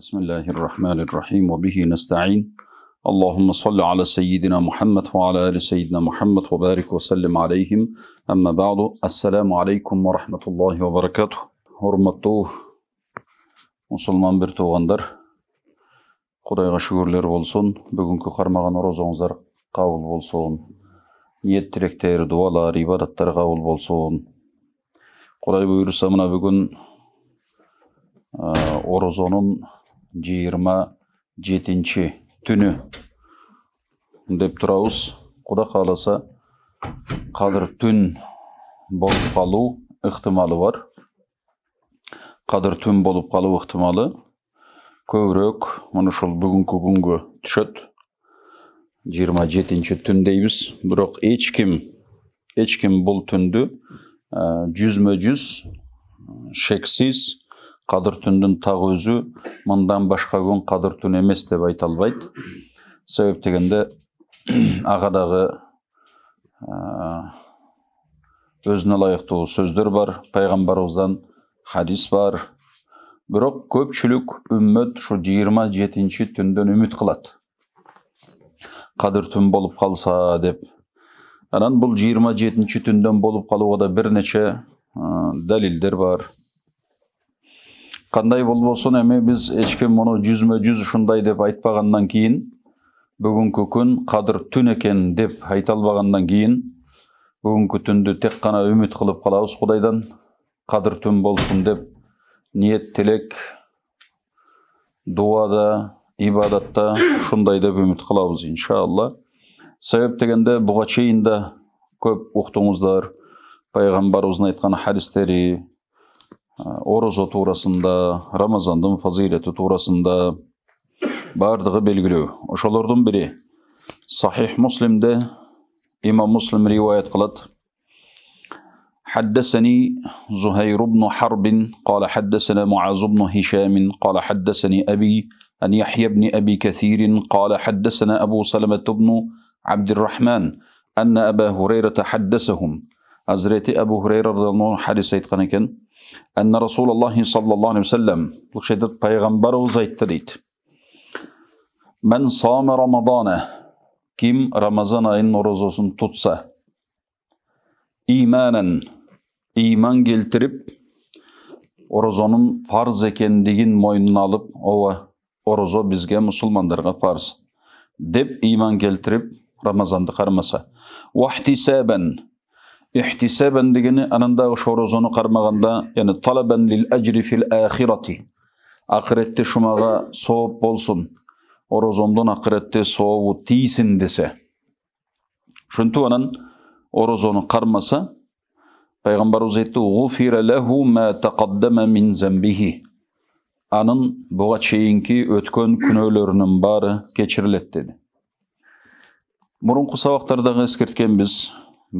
بسم الله الرحمن الرحيم وبه نستعين اللهم صل على سيدنا محمد وعلى آل سيدنا محمد وبارك وسلم عليهم أما بعد السلام عليكم ورحمة الله وبركاته hurmatlı musulman bir туғандар құдайға шүгірлер болсын бүгінгі болсын ниет дуалар ибадаттар қабыл болсын құдай бұйырса мына бүгін оразоның жыйырма жетинчи түнү деп тұрауыз құда қаласа қадыр түн болып қалу ыктымалы бар Қадыр түн болып қалу ыктымалы көбүрөөк мына ушул бүгүнкү күнгө түшөт жыйырма жетинчи түн дейбиз бирок эч ким эч ким бул түндү ә, жүзмө жүз шексиз Қадыр түндің тағы өзі мындан башқа күн қадір түн емес деп айта албайды себеп дегенде ағадағы ә, өзіне лайықты сөздер бар пайғамбарымыздан хадис бар бірок көпшілік үммөт ушу жыйырма жетинчи түндөн үмүт кылат кадыр түн болуп калса деп анан бул жыйырма жетинчи түндөн болуп калууга да бир нече ә, далилдер бар қандай болсын эми биз эч ким муну жүзмө жүз ушундай деп айтпагандан кейін, бүгүнкү күн қадыр түн экен деп айта кейін, кийин бүгүнкү тек қана үмүт кылып калабыз кудайдан қадыр түн болсын деп ниет тилек дубада ибадатта ушундай деп үмүт кылабыз иншаалла себеп дегенде буга чейин да көп уктуңуздар пайгамбарыбыздын айткан хадистери ораза туурасында рамазандын фазилети туурасында баардыгы белгилүү ошолордун бири сахих муслимде имам муслим риwayat кылат حدثني زهير بن حرب قال حدثنا معاذ بن هشام قال حدثني أبي أن يحيى بن أبي كثير قال حدثنا أبو سلمة بن عبد الرحمن أن أبا هريرة حدثهم أزريتي أبو هريرة رضي الله عنه سيد قنكن әнна расулаллахи саллаллаху алейхи уассалам бұл кісі пайғамбарымыз айтты дейді мән сама рамадана кім рамазан айының оразасын тұтса иманан иман келтіріп оразаның парыз екендігін мойнына алып ова Орозо бізге мұсылмандарға парыз деп иман келтіріп рамазанды қармаса уахтисабан ихтисабан дегені анандағы шоразоны қармағанда яғни талабан лил әжри фил ахирати ақыретте шумаға соғып болсын оразомдан ақыретте соғуы тиісін десе шүнту анан оразоны қармаса пайғамбар айтты ғуфира ләху мә тақаддама мин замбихи анын бұға чейінки өткен күнөөлөрүнүн бары кечирилет деді мурунку ескерткен эскерткенбиз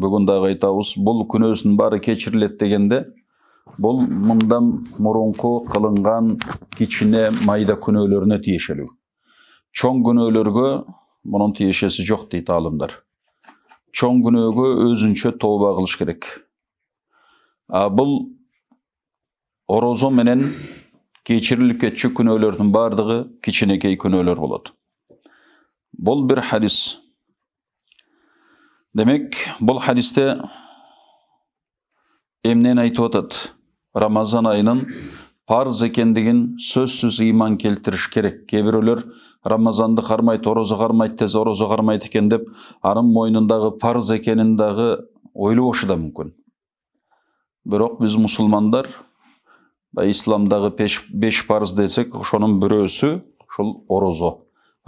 бүгін дагы айтабыз бұл күнөөсүнүн баары кечирилет дегенде бұл мындан мурунку кылынган кичине майда күнөөлөрүнө тиешелүү чоң күнөөлөргө мунун тиешеси жоқ дейт аалымдар чоң күнөөгө өзүнчө тооба кылыш керек а бул орозо менен кечирилип кетчү күнөөлөрдүн баардыгы кичинекей күнөөлөр болот бул бир хадис демек бұл хадисте емнен айтып отады рамазан айының парыз екендігін сөзсіз иман келтіріш керек кейбіреулер рамазанды қармайды ораза қармайды десе ораза қармайды екен деп арым мойнындағы парыз екенін дағы ойлаушы да мүмкін бірақ біз мұсылмандар исламдағы беш парыз десек ошонун біреусі ушул орозо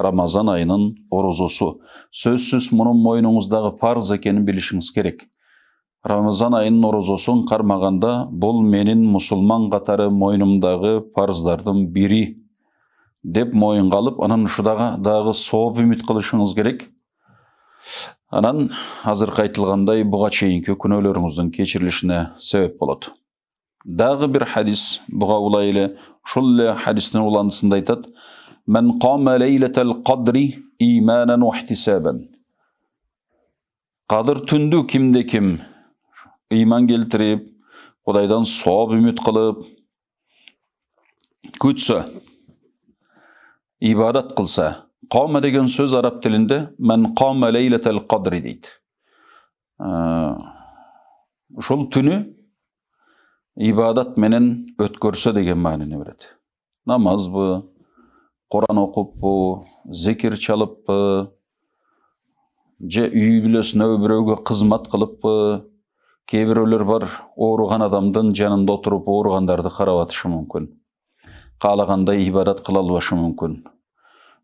рамазан айының орозосы сөзсіз мұның мойныңыздағы парыз екенін білішіңіз керек рамазан айының орозосын қармағанда бұл менің мұсылман қатары мойнымдағы парыздардың бірі деп мойын қалып аның ұшыдағы дағы соғып үміт қылышыңыз керек анан азыр қайтылғандай бұға кө күнәлеріңіздің кешірілішіне себеп болады дағы бір хадис бұға ұлай еле эле айтады من قام ليلة القدر إيمانا واحتسابا қадір түнді кімде кім иман келтіріп құдайдан сауап үміт қылып күтсе ибадат қылса қаума деген сөз араб тілінде мән қаума лейлатал қадри дейді «шол түні» ибадат менен өткөрсө деген маанине «Намаз намазбы құран оқып зекер шалып же үй бүлесіне біреуге қызмат қылып кейбіреулер бар ауырған адамдың жанында отырып ауырғандарды қарап атышы мүмкін қалағандай ибадат қыла албашы мүмкін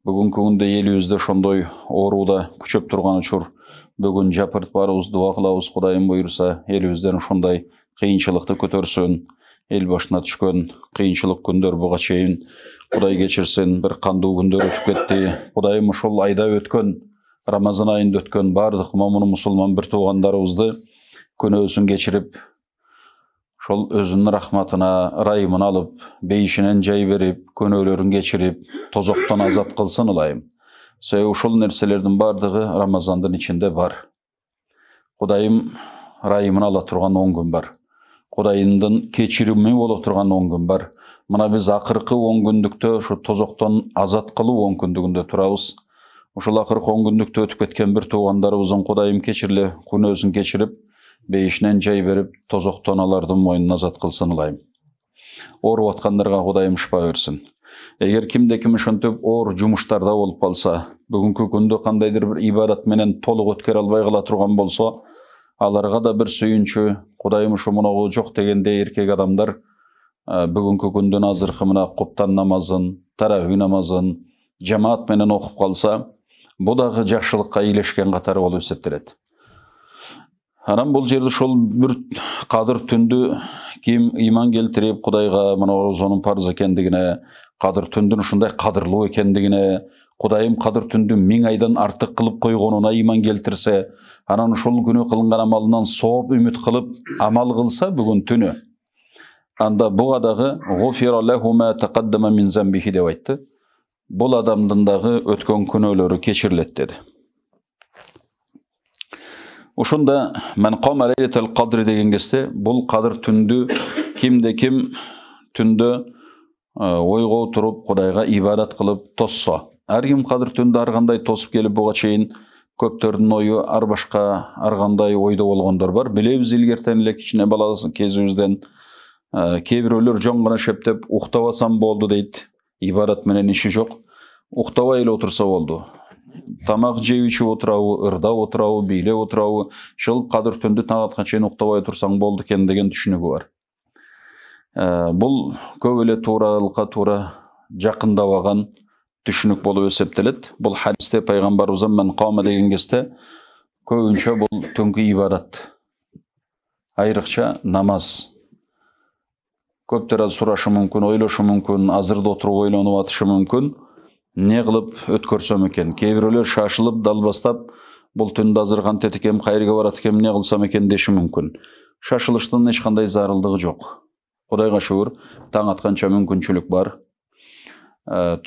бүгінгі күнде елімізде ошондой ооруда күчөп тұрған учур бүгін жапырт баарыбыз дуа кылабыз кудайым буюрса элибизден ушундай қиыншылықты көтөрсүн эл башына түшкөн қиыншылық күндер бұға чейин құдай кешірсін бір қанды күндер өтіп кетті құдайым ұшол айда өткен рамазан айында өткен барлық момын мұсылман бір туғандарыбызды күнөсін кешіріп шол өзінің рахматына райымын алып бейішінен жай беріп күнөөлөрүн кешіріп тозоқтан азат қылсын ылайым себеби ушул нәрселердің баардыгы рамазандын ичинде бар құдайым райымын ала тұрған он күн бар құдайымдың кечирими бола тұрған он күн бар мына біз ақырқы он күндүктө ушу тозоқтан азат қылу он күндүгүндө турабыз ушул акыркы он күндүктө өтүп кеткен бир туугандарыбыздын кудайым кечирле күнөөсүн кечирип бейишинен жай берип тозоктон алардын мойнун азат кылсын ылайым ооруп аткандарга кудайым шыпа берсин эгер кимде ким ошентип оор жумуштарда болуп калса бүгүнкү күндү кандайдыр бир ибадат менен толук өткөрө албай кала турган болсо аларга да бир сүйүнчү кудайым ушу мунагу жок дегендей эркек адамдар Э, бүгінгі күндүн азыркы мына құптан намазын тарауи намазын жамаат менен оқып қалса, бул дагы жакшылыкка ыйлешкен катары болуп эсептелет анан бұл жерде шол бір кадыр түндү ким иман келтіріп құдайға мына орозонун парыз екендігіне кадыр түндүн ушундай қадірлі экендигине құдайым кадыр түнді миң айдан артық қылып койгонуна иман келтірсе анан ушул күнү кылынган амалынан сооп үміт қылып амал қылса бүгін түні анда бұғадағы ғуфира ләхума тақаддама мин деп айтты бұл адамдың дағы өткен күнәлері кешіріледі деді ошонда мән қам қадр деген кезде бұл қадыр түнді кімде кім түнді ә, ойға тұрып құдайға ибадат қылып тосса әркім қадір түнді арғандай тосып келіп көптөрдүн ою ар башка ар арғандай ойдо болғандар бар билебиз илгертен эле кичине бала кезибизден ә, кейбіреулер жоңғына шептеп ұйықтабасам болды дейді ибарат менен іші жоқ уктабай эле отырса болду тамақ жеп ичип отурабы ырдап отурабы бийлеп отурабы ушул кадыр түнді таң атканча чейин уктабай турсаң болду экен деген түшүнүгү бар ә, бұл көп эле тура туура жакындабаган түшүнүк болып эсептелет бұл хадисте пайгамбарыбыз мен кама деген кезде көбүнчө бул түнкү ибадат айрыкча намаз көптер сурашы мүмкүн мүмкін ойлошу мүмкін да отуруп ойлонуп атышы мүмкін эмне кылып өткөрсөм экен кээ бирөөлөр шашылып далбастап бул түндө азыр кантет экем кайерге барат экем эмне кылсам экен деши мүмкүн шашылыштын эч кандай зарылдыгы жок кудайга шүгүр таң атканча мүмкүнчүлүк бар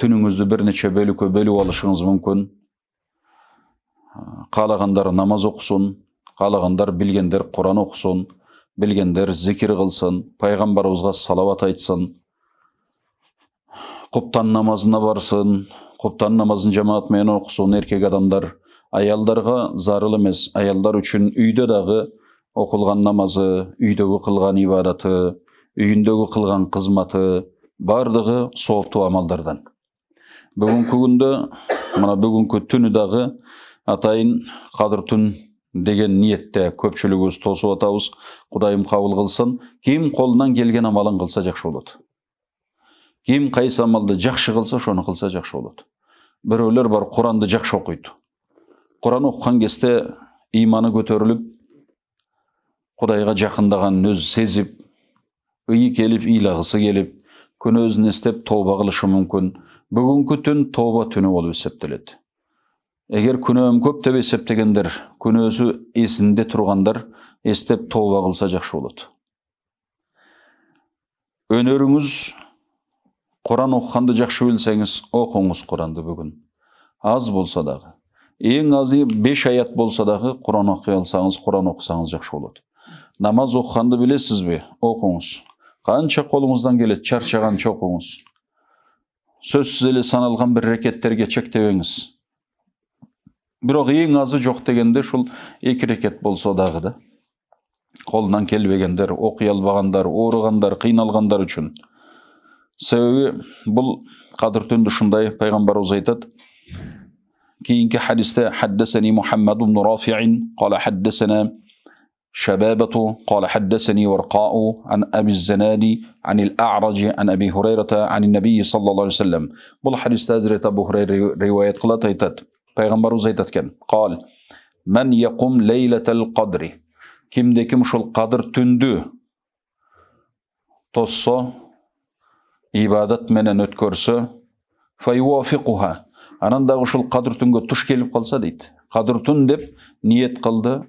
түнүңүздү бир нече бөлүккө бөлүп алышыңыз мүмкүн каалагандар намаз окусун каалагандар билгендер куран окусун білгендер зікір қылсын пайғамбарымызға салауат айтсын құптан намазына барсын құптан намазын жамаатпен оқысын еркек адамдар аялдарға зарыл емес аялдар үшін үйде дағы оқылған намазы үйдегі қылған ибадаты үйіндегі қылған қызматы барлығы сауапты амалдардан бүгінгі күнде мына бүгінгі түні дағы атайын қадір түн деген ниетте көпшілігіміз тосып атабыз құдайым қабыл қылсын ким қолынан келген амалын қылса жақсы болады ким қайсы амалды жақсы қылса соны қылса жақсы болады біреулер бар құранды жақсы оқиды құран оқыған кезде иманы көтеріліп құдайға жақындаған өзі сезіп үйі келіп илағысы келіп күні өзін істеп тоба қылышы мүмкін бүгінгі түн тоба түні болып есептеледі егер күнөөм көп деп есептегендер күнөөсү эсинде тұрғандар эстеп тооба кылса жакшы болот өнөрүңүз куран окуганды жакшы билсеңиз окуңуз куранды бүгін аз болсо дагы эң азы беш аят болсо дагы куран окуй алсаңыз құран окусаңыз жакшы болот намаз окуганды билесизби окуңуз оқыңыз колуңуздан қолыңыздан чарчаганча окуңуз сөзсүз эле саналган саналған бір рекеттерге чектебеңиз бирок эң азы жок дегенде ушул эки рекет болсо дагы да колунан келбегендер окуй албагандар ооругандар кыйналгандар үчүн себеби бул түндө ушундай пайгамбарыбыз айтат Кийинки хадисте хаддасани Мухаммад ибн Рафиин قال حدثنا شبابة قال حدثني ورقاء عن أبي الزنادي عن الأعرج عن أبي هريرة عن النبي صلى الله عليه وسلم بل حديث تازرة أبو هريرة رواية قلت пайғамбарымыз айтады екен қал мән яқум лейлатал қадри кімде кім шол қадір түнді тосса менен өткөрсө файуафикуха анан дагы ушул кадыр түнгө туш келип калса дейт кадыр түн деп ниет кылды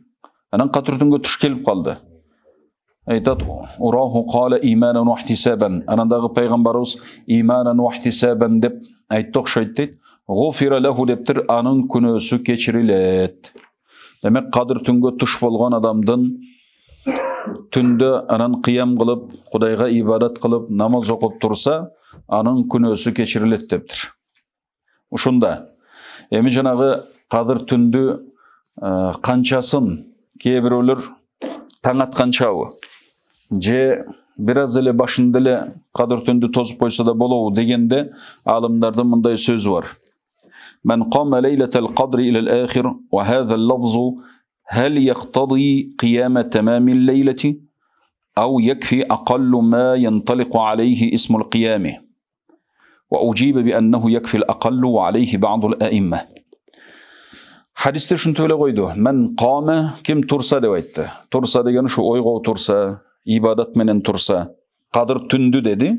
анан кадыр түнгө туш келип калды айтат ураху кала иманан вахтисабан анан дагы пайгамбарыбыз иманан вахтисабан деп айтты окшойт дейт ғуфира ләху дептір аның күнөөсү кечирилет демек қадыр түнгө туш болған адамдын түнді анан қиям кылып Құдайға ибадат кылып намаз оқып турса анын күнөөсү кечирилет дептир ушунда эми жанагы кадыр түндү канчасын кээ бирөөлөр таң атканчабы же бир аз эле башында эле кадыр түндү тосуп койсо да болобу дегенде аалымдардын мындай сөзү бар من قام ليلة القدر إلى الآخر وهذا اللفظ هل يقتضي قيام تمام الليلة أو يكفي أقل ما ينطلق عليه اسم القيامة وأجيب بأنه يكفي الأقل وعليه بعض الأئمة حديث شنتو to'ylab من قام كم ترسى دويت ترسى aytdi tursa أويغو ترسى إبادت من ترسى قدر تندو qadr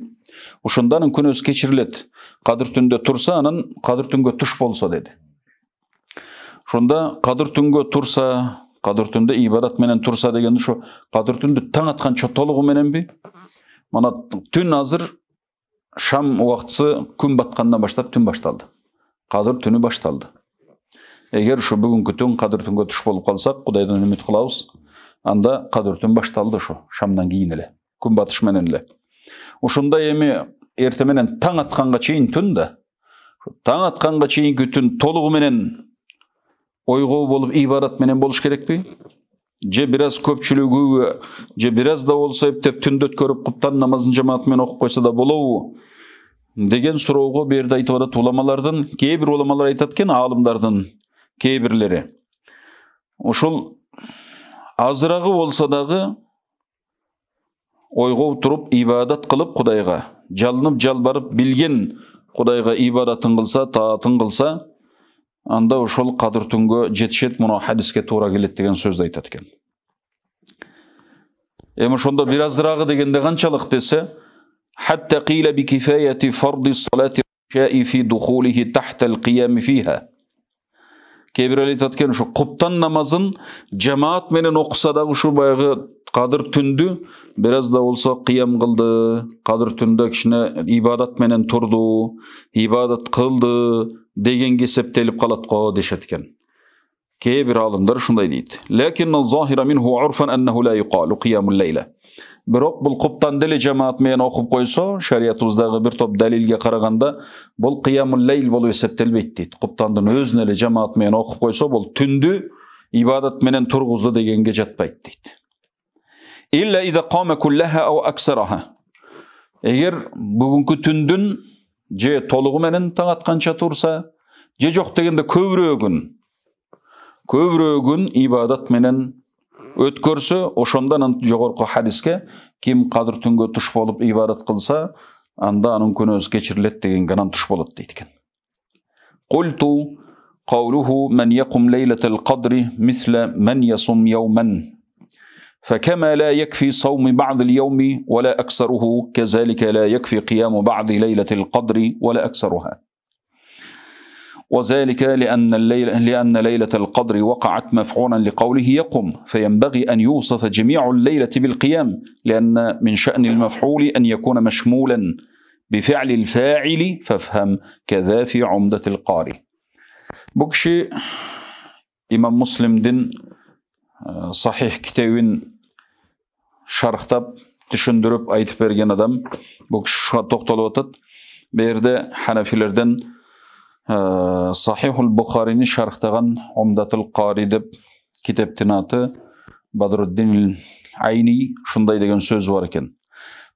ошондан күнөөсү кечирилет кадыр түндө турса анан кадыр түнгө туш болсо деди ошондо кадыр түнгө турса кадыр түндө ибадат менен турса деген ушу кадыр түндү таң аткан чотолугу мененби мына түн азыр шам убактысы күн баткандан баштап түн башталды кадыр түнү башталды эгер ушу бүгүнкү түн кадыр түнгө туш болуп калсак кудайдан үмүт кылабыз анда кадыр түн башталды ушу шамдан кийин эле күн батыш менен эле ушундай эми эрте менен таң атканга чейин түн да таң атканга чейинки түн толугу менен ойгоо болуп ибадат менен болуш керекпи же бир аз көпчүлүгү же бир аз да болсо эптеп түндө өткөрүп куптан намазын жамаат менен окуп койсо да болобу деген суроого берді жерде айтып атат уламалардын кээ бир уламалар айтат экен аалымдардын кээ бирлери ушул азырагы болсо дагы ойғау тұрып ибадат қылып құдайға жалынып жалбарып білген құдайға ибадатын қылса таатын қылса анда ошол қадір түнгі жетишет мына хадиске туура келет деген сөзді айтады екен эми ошондо бир азыраагы дегенде канчалык десе حتى قيل بكفاية فرض салати намазын жамаат менен оқыса дагы ушу баягы кадыр түндү біраз да болса қиям қылды қадір түнде ибадат менен тұрды ибадат қылды дегенге есептеліп қалады ғой дешеді екен кейбір ғалымдар шындай дейді бірақ бұл құптан жамаат менен оқып қойса шариғатымыздағы бір топ дәлелге қарағанда бұл қиямул ләйл болып есептелмейді дейді құптандың өзін еле жамаатмен оқып қойса бұл түнді менен тұрғызды дегенге жатпайды дейді илля ида қама куллаха ау аксараха егер бүгінгі түндің же толығыменен таң атқанша тұрса же жоқ дегенде көбүрөөгүн ибадат менен өткөрсө ошондон анан жогорку хадиске ким кадыр түнгө туш болуп ибадат кылса анда анын күнөөсү кечирилет дегенге анан туш болот дейт экен قلت قوله من يقم ليلة القدر مثل من يوما فكما لا يكفي صوم بعض اليوم ولا أكثره كذلك لا يكفي قيام بعض ليلة القدر ولا أكثرها وذلك لأن, الليل لأن ليلة القدر وقعت مفعولا لقوله يقم فينبغي أن يوصف جميع الليلة بالقيام لأن من شأن المفعول أن يكون مشمولا بفعل الفاعل فافهم كذا في عمدة القارئ بكشي إمام مسلم دين آه، صحيح كتابين шарықтап түшіндіріп айтып берген адам бұл кісі тоқталып жатады бұл жерде ханафилерден э, сахихул бұхарини шарықтаған омдатул қари деп китептің аты бадруддин айни шындай деген сөзі бар екен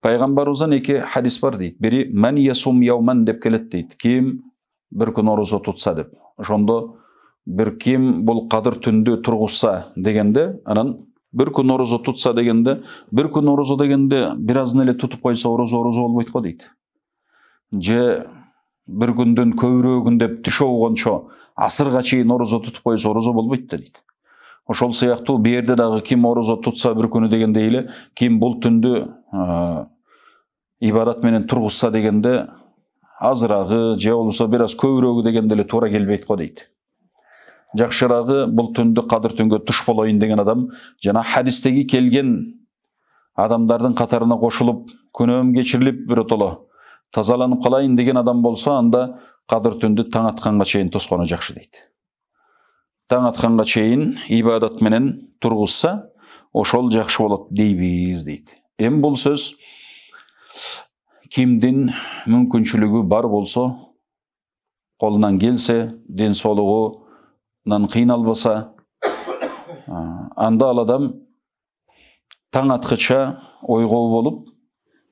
пайгамбарыбыздан екі хадис бар дейді бірі мән ясум яуман деп келет дейді кім бір күн ораза тұтса деп ошондо бір ким бұл қадір түнде тұрғызса дегенде анан бір күн ораза тұтса дегенде бір күн ораза дегенде біразын эле тұтып қойса ораза ораза болбойт го дейді же бір күндөн көбүрөөгүн деп түш болгончо асырга чейин ораза тұтып қойса ораза болбойт да дейді ошол сыяктуу бул жерде дагы ким орозо тутса бир күнү дегендей эле ким бул түндү ибадат менен тургузса дегенде азырагы же болбосо бир аз көбүрөөгү дегенде эле туура келбейт го дейт жақшырағы бұл түнді қадір түнге тұш болайын деген адам жана хадистегі келген адамдардың қатарына қосылып күнөөм кешіріліп биротоло тазаланып қалайын деген адам болса анда қадір түнді таң атқанға шейін тосқаны жақсы дейді таң атқанға ибадат менен тұрғызса ошол жақшы болады дейбіз дейді эми бұл сөз кимдин мүмкіншілігі бар болса қолынан келсе ден денсаулығы қиналбаса анда ал адам таң аткыча ойғоу болып,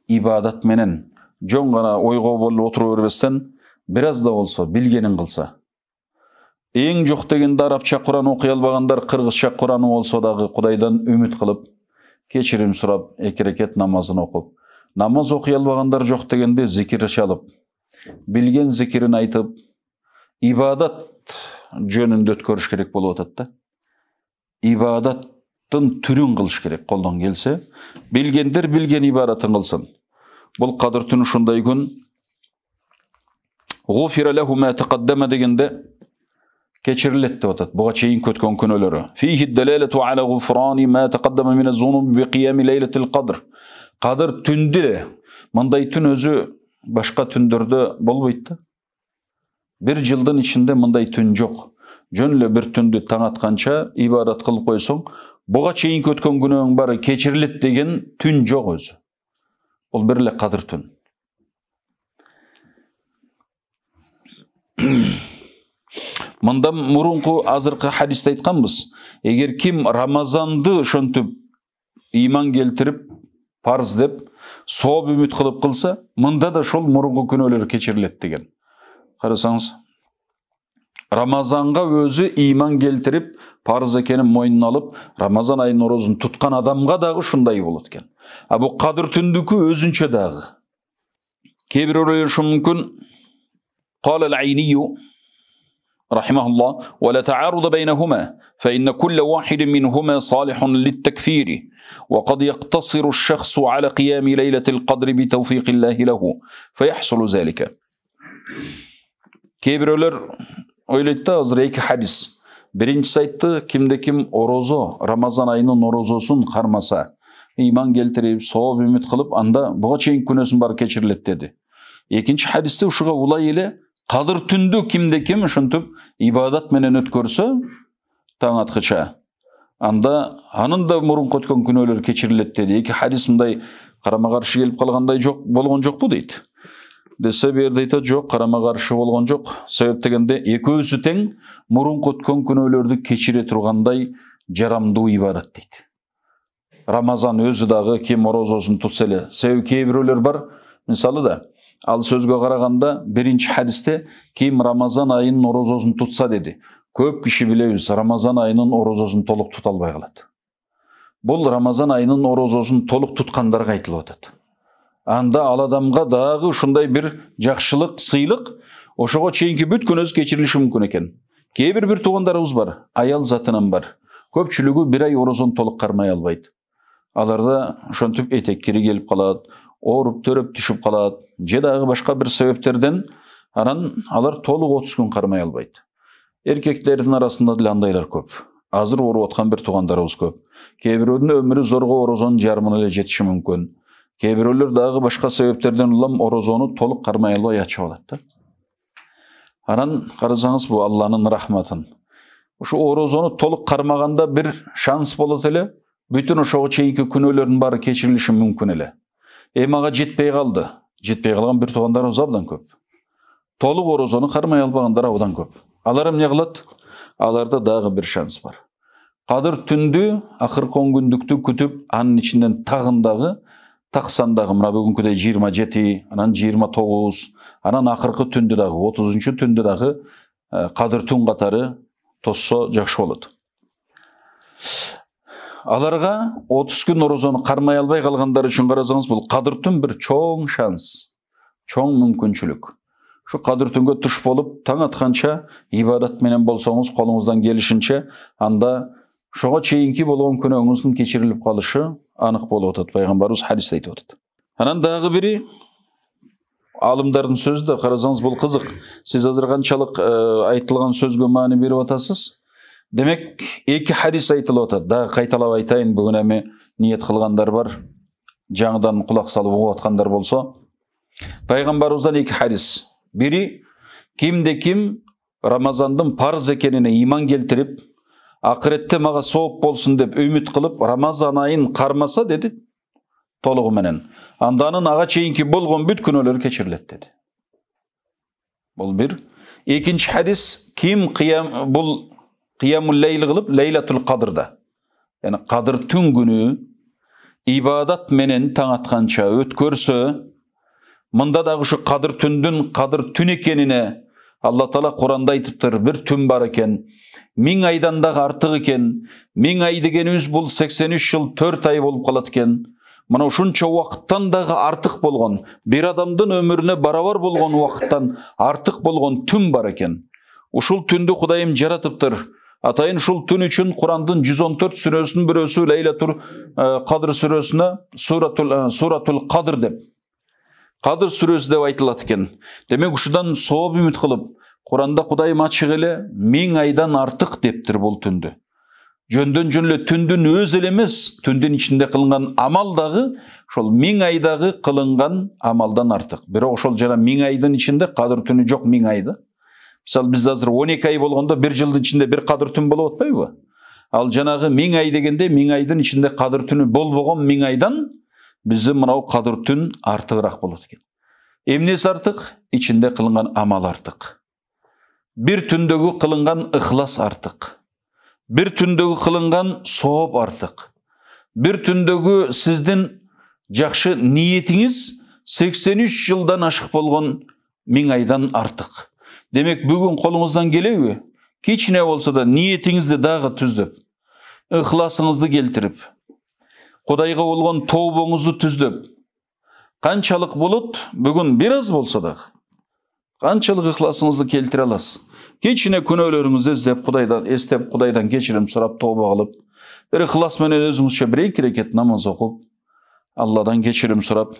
ибадат менен жөн гана ойғоу болуп отура бербестен бир да болсо билгенин кылса эң жок дегенде арабча куран окуй албагандар кыргызча кураны болсо дагы кудайдан үмүт кылып кечирим сурап эки рекет намазын окуп намаз окуй албагандар жок дегенде зикир чалып билген зикирин айтып ибадат жөнінде өткөрүш керек болуп атат да ибадаттын түрүн кылыш керек колдон келсе билгендер билген ибадатын кылсын бул кадыр түн ушундай күн дегенде кечирилет деп атат буга чейинки өткөн күнөөлөрү кадыр түндү мындай түн өзү башка түндөрдө болбойт да Бір жылдың ішінде мындай түн жоқ. жөн эле бир түндү таң атканча ибадат кылып койсоң буга чейинки өткөн күнөөң баары кечирилет деген түн жоқ өзү бул бир эле кадыр түн мында мурунку азыркы хадисте айтканбыз эгер ким рамазанды ошентип иман келтирип парыз деп сооп үмүт кылып кылса мында да ошол мурунку күнөөлөр кечирилет деген Qarasanız Ramazan'a özü iman geltirip парыз екенін мойнына алып рамазан айының оразын тұтқан адамға дағы шындай болады екен а бұл қадір түндікі өзінше дағы кейбіреулер үшін мүмкін قال العيني رحمه الله ولا تعارض بينهما فإن كل واحد منهما صالح للتكفير وقد يقتصر الشخص على قيام ليلة القدر بتوفيق الله له فيحصل ذلك кейбіреулер ойлайды да азыр екі хадис біріншісі айтты кімде кім орозо рамазан айының орозосын қармаса иман келтіріп сауап үміт қылып анда бұға шейін күнәсін бар кешіріледі деді екінші хадисте ушуга улай еле кадыр түнді кімде кім ұшынтып ибадат менен өткөрсө таң атқыша анда анын да мурунку өткөн күнөөлөрү кечирилет деди эки хадис мындай карама келіп қалғандай жоқ болған жоқ жокпу дейді десе берді айтады жоқ қарама қаршы болған жоқ себеп дегенде екеуісі тең мұрын құтқан күнәлерді кешіре тұрғандай жарамды ибадат дейді рамазан өзі дағы кем оразасын тұтса еле себеби кээ бар мисалы да ал сөзгө қарағанда биринчи хадисте ким рамазан айының орозосун тұтса деди көп киши билебиз рамазан айынын орозосун толук тута албай калат бул рамазан айынын орозосун толук туткандарга айтылып атат анда ал адамга дагы ушундай бир жакшылык сыйлык ошого чейинки бүт өзү кечирилиши мүмкүн экен кээ бир бир туугандарыбыз бар аял затынан бар көпчүлүгү бир ай орозону толук кармай албайт аларда ошентип этек кири келип калат ооруп төрөп түшүп калат же дагы башка бир себептерден анан алар толук отуз күн кармай албайт эркектердин арасында деле андайлар көп азыр ооруп аткан бир туугандарыбыз көп кээ бирөөнүн өмүрү зорго орозонун жарымына эле жетиши мүмкүн кээбирөөлөр дагы башка себептерден улам орозону толук кармай албай ачып алат да анан карасаңыз бул алланын рахматын ушу орозону толук кармаганда бир шанс болот эле бүтүн ошого чейинки күнөөлөрдүн баары кечирилиши мүмкүн эле эми ага жетпей калды жетпей калган бир туугандарыбыз абдан көп толук орозону кармай албагандар абдан көп алар эмне кылат аларда дагы бир шанс бар кадыр түндү акыркы он күндүктү күтүп анын ичинен тагын дагы Тақсандағы мына бүгүнкүдөй жыйырма жети анан жыйырма тогуз анан акыркы түндө дагы отузунчу түндө дагы кадыр ә, түн катары тоссо жакшы болот аларга отуз күн орозону кармай албай калгандар үчүн карасаңыз бул кадыр түн бир чоң шанс чоң мүмкүнчүлүк ушу кадыр түнгө туш болуп таң атқанша, ибадат менен болсоңуз колуңуздан келишинче анда ошого чейинки болгон күнөөңүздүн кешіріліп қалышы анық болып атат пайғамбарымыз хадисте айтып атат анан дағы бири алымдардың сөзү да карасаңыз бул кызык сиз азыр канчалык э, айтылган сөзгө маани берип атасыз демек екі хадис айтылып атат дагы қайталап айтайын бүгін эми ниет қылғандар бар жаңыдан құлақ салып угуп аткандар болсо пайгамбарыбыздан эки хадис бири кимде ким рамазандын парыз екеніне иман келтіріп ақыретте маған соғып болсын деп үміт қылып рамазан айын қармаса деді толығыменен анданын аға чейинки болған бүт күнөөлөр кечирилет деди бул бир экинчи хадис ким қиям, бұл кыямул лейл кылып лейлатул қадырда. яғни қадыр түн күні ибадат менен таң атканча өткөрсө мында дагы ушу кадыр түндүн кадыр түн экенине алла тала құранда айтып тұр бір түн бар екен мың айдан да артық екен мың ай дегеніміз бұл 83 жыл 4 ай болып қалады екен мынау шынша уақыттан дағы артық болған бір адамдың өміріне барабар болған уақыттан артық болған түн бар екен ушул түнді құдайым жаратып тұр атайын шул түн үшін құрандың 114 сүресінің біреусі ләйлатул э, қадір сүресіне суратул, э, суратул қадыр деп қадір сүресі деп айтылады екен демек ұшыдан соғып үміт қылып құранда құдай мачығеле мен айдан артық дептір бұл түнді жөндөн эле түндүн өзі эле эмес түндүн ичинде кылынган амал дагы ошол миң айдагы кылынган амалдан артык бирок ошол жана миң айдын ичинде кадыр түнү жок миң ай да мисалы бизде азыр он эки ай болгондо бир жылдын ичинде бир кадыр түн болуп атпайбы ал жанагы миң ай дегенде миң айдын ичинде кадыр түнү болбогон миң айдан Бізді мынау қадір түн артығырақ болады екен эмнеси артық ішінде қылынған амал артық Бір түндегі қылынған ыхлас артық Бір түндегі қылынған соғып артық Бір түндегі сіздің жақшы ниетіңіз 83 жылдан ашық болған мың айдан артық демек бүгін қолыңыздан келеуі кичине болса да ниетіңізді дағы түздіп ықыласыңызды келтіріп құдайға болған тобыңызды түздіп қаншалық болот бүгін аз болса да қаншалық ықыласыңызды келтіре аласыз кешіне күнәлеріңізді іздеп құдайдан естеп құдайдан кешірім сұрап тоба қылып бір ықыласменен өзіңізше бір екі рекет намаз оқып алладан кешірім сұрап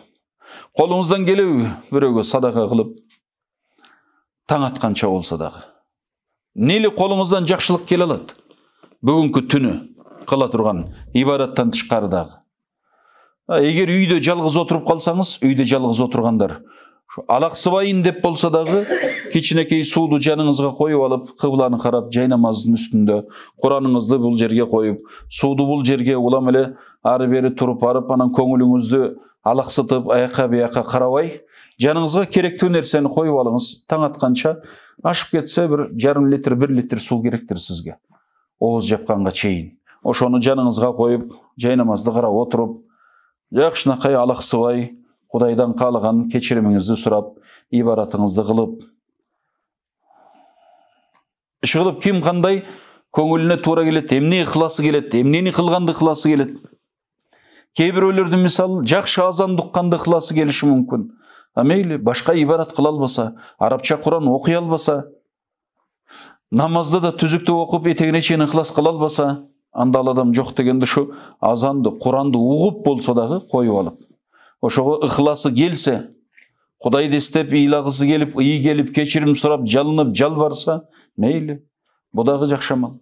қолыңыздан келеу біреуге садақа қылып таң атқанша болса дағы нелі қолыңыздан жақсылық келе алады бүгінгі түні қыла тұрған ибадаттан тышқарыдағы егер үйде жалғыз отырып қалсаңыз үйде жалғыз отырғандар алақсыбайын деп болса дағы кичинекей суды жаныңызға қойып алып қыбланы қарап жай үстінде құраныңызды бұл жерге қойып суды бұл жерге улам эле ары бері тұрып барып анан көңіліңізді алақсытып аяққа бияққа қарабай жаныңызға керектүү нерсени қойып алыңыз таң атқанша ашып кетсе бір жарым литр бір литр су керектір сізге оғыз жапқанға чейин ошону жаныңызға қойып жайнамазды намазды қарап отырып жақшынақай алақсыбай құдайдан қалған кешіріміңізді сұрап ибаратыңызды қылып шығылып кім қандай көңіліне тура келеді эмне ықыласы келеді эмнени қылғанды ықыласы келеді кейбіреулердің мысалы жақсы азанды ұққанды ықыласы келіші мүмкін а мейлі башқа ибарат қыла албаса арабша құран оқи албаса намазды да түзікті оқып етегіне шейін ықылас қыла албаса андал адам жоқ дегенде ошо азанды құранды ұғып болса дагы қойып алып ошого ықыласы келсе кудайды эстеп ыйлагысы келіп ыйы келіп кешірім сұрап жалынып жалбарса мейлі бул дагы жакшы амал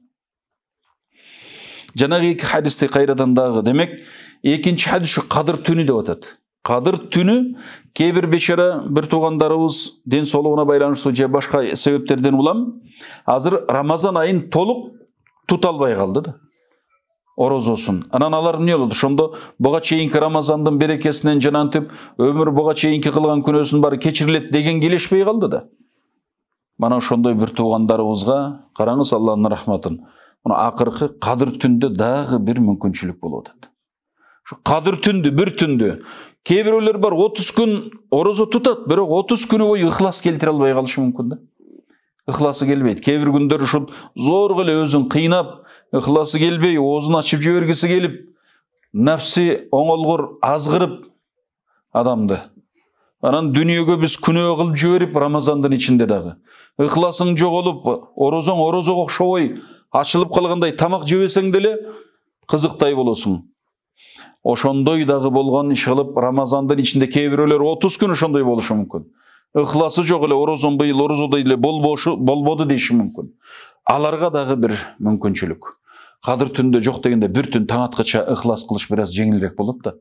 жанагы эки хадисти кайрадан дагы демек екінші хадис ушу кадыр түнү деп атады қадыр түні кейбір бир бір бир туугандарыбыз ден соолугуна байланыштуу же башка себептерден улам азыр рамазан айын толық тута албай қалды да ороз болсун анан эмне болот ошондо буга чейинки рамазандын берекесинен жанантип өмүр буга чейинки кылган күнөөсүнүн баары кечирилет деген келишпей калды да мына ошондой бир туугандарыбызга караңыз алланын рахматын мына акыркы кадыр түндө дагы бир мүмкүнчүлүк болуп атат ушу кадыр түндү бир түндү кээ бирөөлөр бар отуз күн орозо тутат бирок отуз күнү бою ыхлас келтире албай калышы мүмкүн да ыхласы келбейт кээ бир күндөр ушул зорго эле өзүн кыйнап ықыласы келбей Озын ашып жібергісі келіп нәпсі оңалғыр азғырып адамды анан дүниеге біз күнә қылып жіберіп рамазандын ішінде дағы ықыласың жоғалып орозоң орозоға окшобой ашылып қалғандай тамақ жебесең деле қызықтай боласың ошондой дагы болгон кылып рамазандын ичинде кээ бирөөлөр отуз күн ошондой болушу мүмкүн ыхласы жок эле орозоң быйыл орозодой эле болбоду дейиши мүмкүн аларға дагы бір мүмкүнчүлүк кадыр түнде жоқ дегенде бір түн таң аткыча ықылас кылыш біраз аз жеңилирээк болот да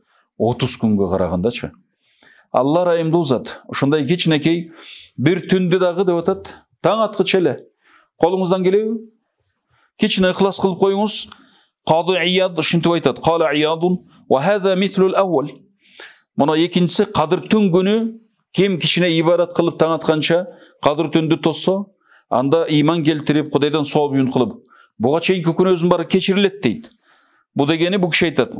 отуз күнгө карагандачы алла райымды зат ушундай кичинекей бір түнді дагы деп атады таң аткыча эле колуңуздан келеби кичине ықылас кылып қойыңыз қады ияд ушинтип айтады қала иядун мына екіншісі кадыр түн күні кем кичине ибадат кылып таң атқанша кадыр түнді тосса анда иман келтіріп құдайдан сауап үміт қылып бұға шейін күн өзің бары кешіріледі дейді бұл дегені бұл кісі айтады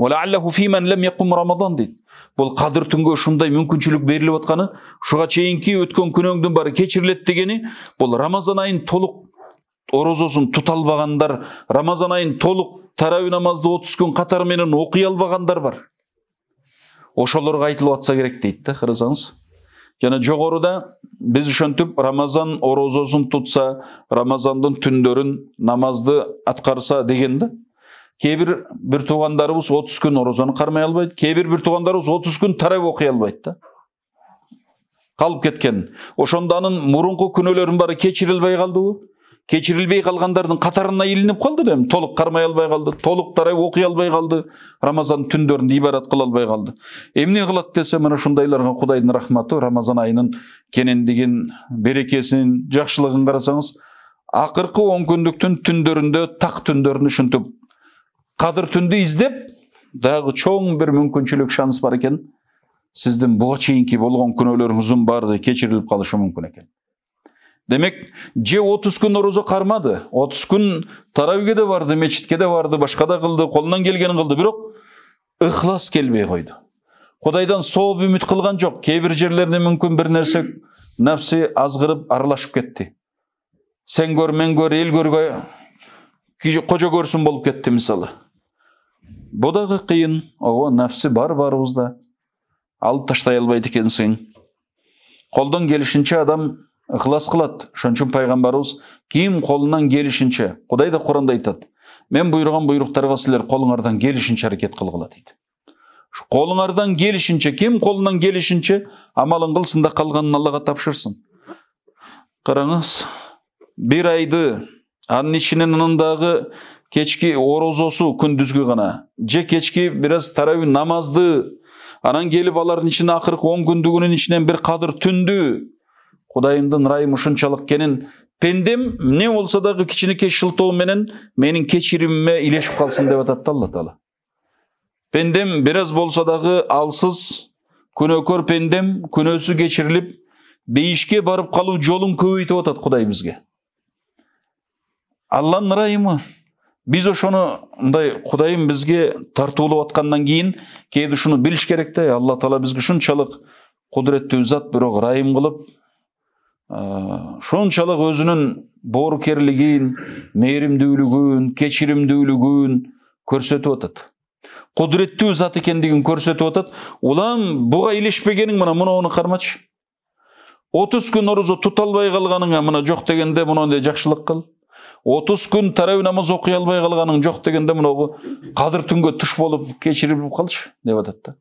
рамадан дейді бұл қадір түнгі ұшындай мүмкіншілік беріліп жатқаны шуға шейінки өткен күнәңдің бары кешіріледі дегені бұл рамазан айын толық оразасын тұта алмағандар рамазан айын толық тарауи намазды отыз күн қатарменен оқи албағандар бар ошолорго айтылып атса керек дейді да қарасаңыз жана біз үшін түп, рамазан орозосын тутса Рамазандың түндөрүн намазды атқарса дегенді, кейбір бір бир 30 күн орозону қармай албайды, кейбір бір бир 30 күн тарай оқи албайды. Қалып кеткен ошондо анын мурунку бары баары қалды калдыбы кешірілбей қалғандардың қатарына ілініп қалды да толық қармай албай қалды толық тарай оқи албай қалды рамазан түндерінде ибадат қыла албай қалды емне қылады десе міне шундайларға құдайдың рахматы рамазан айының кенендігін берекесін жақсылығын қарасаңыз ақырқы күндіктің түндерінде тақ түндерін үшінтіп қадір түнді іздеп дағы чоң бір мүмкіншілік шанс бар екен сіздің бұға чейінки болған күнөөлөрүңүздүн барды кешіріліп қалышы мүмкін екен демек же 30 күн орозо қармады. 30 күн таравиге да барды мечитке де барды башқа да кылды колунан келгенин кылды бирок ыхлас келбей койду кудайдан сооп үмүт кылган жок кээ бир мүмкін мүмкүн бир нерсе азғырып, азгырып аралашып кетти сен көр мен көр ел көргө кожо көрсін болып кетті мысалы. бул қиын, кыйын ооба бар бар баарыбызда алып таштай албайт экенсиң колдон келишинче адам ықылас қылады ошон үчүн пайгамбарыбыз ким қолынан келишинче кудай да құранда айтады мен буйруган буйруктарга силер қолыңардан келишинче аракет кылгыла дейт қолыңардан келишинче ким қолынан келишинче амалын кылсын да калганын аллага тапшырсын караңыз бир айды анын ичинен анандағы кечки орозосу күндізгі ғана же кечки біраз аз намазды анан келіп алардың ішіне акыркы он күндігінің ішінен бір қадыр түндү құдайымдың райым ұшыншалық кенін пендем не болса дағы кичинекей менін менің кечиримиме илешип қалсын деп атат да алла таала пендем біраз болса дағы дагы алсыз күнөөкөр пендем күнөөсү кечирилип бейішке барып қалу жолын көбөйтүп атат кудай бизге алланын ырайымы биз ошону мындай кудайым бизге тартуулап кейін кийин кээде ушуну билиш керек да алла таала бизге ушунчалык кудуреттүү зат бирок райым қылып шоншалық өзінің боркерлігін мейірімділігін, кечиримдүүлүгүн көрсетіп атат кудуреттүү зат екендігін көрсетіп атат улам бұға илешпегениң мына оны кармачы 30 күн орозо тута албай калганыңа мына жоқ дегенде мынандай жақсылық қыл отуз күн тарау намаз оқи албай қалғаның жоқ дегенде мынау кадыр түнгө туш болып кешіріп калчы деп атат да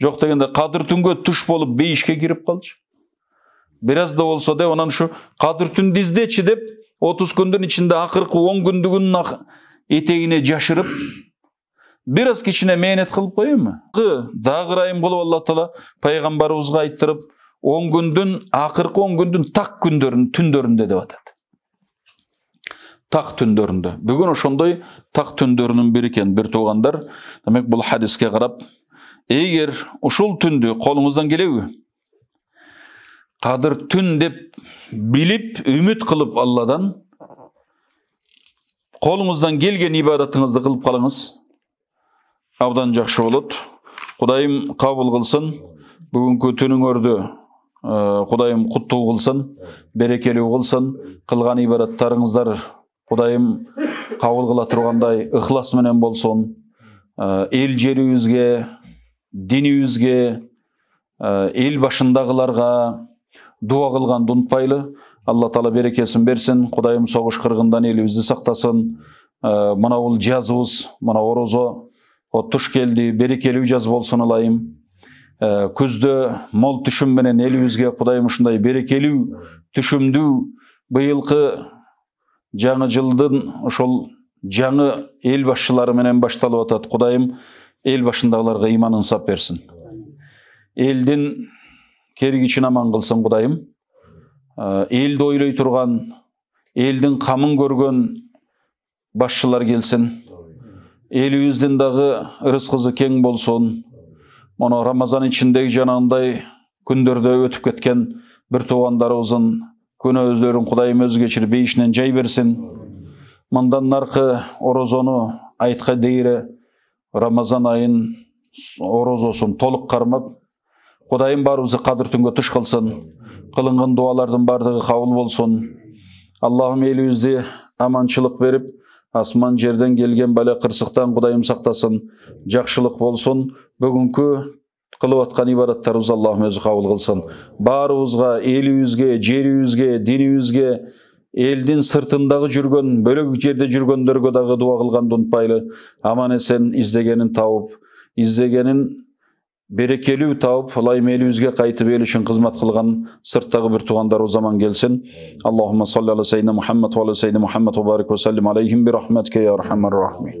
жок дегенде кадыр түнгө туш болып бейішке кіріп калчы Biraz da olsa de onun şu Kadırtün деп, деп, 30 gündün içinde akırkı 10 gündüğünün eteğine jaşırıp biraz kişine meynet kılıp koyayım mı? дағырайын bulup Allah таала ұзға айттырып, 10 gündün akırkı 10 gündün tak gündörün tündöründe деп атады так түндөрүндө бүгүн ошондой так түндөрүнүн бири экен бір туугандар демек бул хадиске карап эгер ушул түндү колуңуздан келеуі? қадір түн деп біліп үміт қылып алладан қолыңыздан келген ибадатыңызды қылып қалыңыз аудан жақсы болады құдайым қабыл қылсын бүгінгі өрді ә, құдайым құтты қылсын берекелі қылсын қылған ибадаттарыңыздар құдайым қабыл қыла тұрғандай менен болсын ә, ел жерімізге дінімізге ә, ел башындағыларға дуа кылганды унутпайлы алла таала берекесин берсин кудайым согуш кыргындан элибизди сактасын мына бул жазыбыз мына орозо туш келди берекелүү жаз болсун ылайым күздө мол түшүм менен элибизге кудайым ушундай берекелүү түшүмдүү быйылкы жаңы жылдын ошол жаңы эл башчылары менен башталып атат кудайым эл башындагыларга иманын сап берсин элдин керігі үшін аман қылсын құдайым ә, елді ойлай тұрған елдің қамын көрген басшылар келсін еліміздің дағы ырысқызы кең болсын мына рамазан ішіндегі жаңағындай күндерде өтіп кеткен бір туғандарыбыздың күнә өздерін құдайым өзі кешіріп бейішінен жай берсін Мұндан нарқы оразоны айтқа дейірі рамазан айын оразосын толық қармап құдайым барымызды қадір түнгө түш қылсын қылынған дуалардың бардығы қабыл болсын аллахым елімізде аманшылық беріп асман жерден келген бәле қырсықтан құдайым сақтасын жақшылық болсын бүгінгі қылып атқан ибадаттарымызды аллахым өзі қабыл қылсын барымызға елімізге жерімізге дінімізге елдің сыртындағы жүрген бөлек жерде жүргендерге дағы дуа қылғанды ұмытпайлы аман есен іздегенін тауып іздегенін берекелүү таап лаймелүүбүзгө кайтып эл үчүн кызмат кылган сырттагы бир туугандар узаман келсин аллахума салли ала сайидина мухаммад ва ала сайидина мухаммад ва барик ва саллим алейхим би рахматика я архамар рахимин